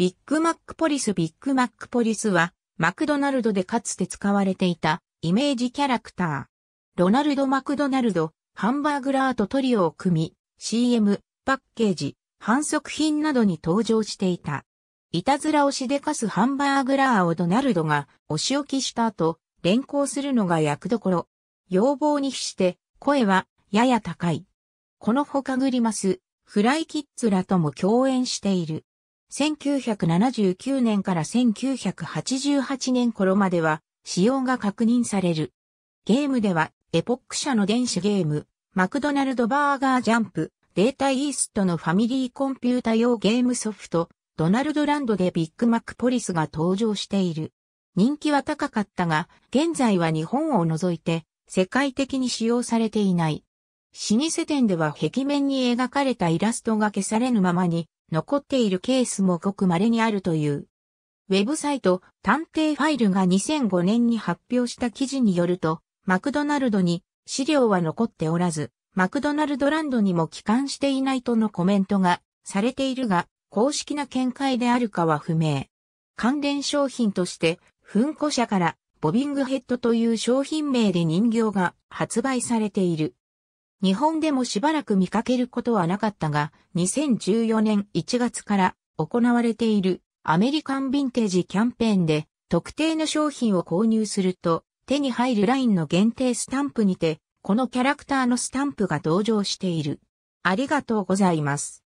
ビッグマックポリスビッグマックポリスは、マクドナルドでかつて使われていたイメージキャラクター。ロナルド・マクドナルド、ハンバーグラーとトリオを組み、CM、パッケージ、販促品などに登場していた。いたずらをしでかすハンバーグラーをドナルドがお仕置きした後、連行するのが役どころ。要望に比して、声はやや高い。このほかグリマス、フライキッズらとも共演している。1979年から1988年頃までは使用が確認される。ゲームではエポック社の電子ゲーム、マクドナルドバーガージャンプ、データイーストのファミリーコンピュータ用ゲームソフト、ドナルドランドでビッグマックポリスが登場している。人気は高かったが、現在は日本を除いて世界的に使用されていない。老舗店では壁面に描かれたイラストが消されぬままに残っているケースもごく稀にあるという。ウェブサイト、探偵ファイルが2005年に発表した記事によると、マクドナルドに資料は残っておらず、マクドナルドランドにも帰還していないとのコメントがされているが、公式な見解であるかは不明。関連商品として、噴火社からボビングヘッドという商品名で人形が発売されている。日本でもしばらく見かけることはなかったが、2014年1月から行われているアメリカンヴィンテージキャンペーンで特定の商品を購入すると手に入るラインの限定スタンプにてこのキャラクターのスタンプが登場している。ありがとうございます。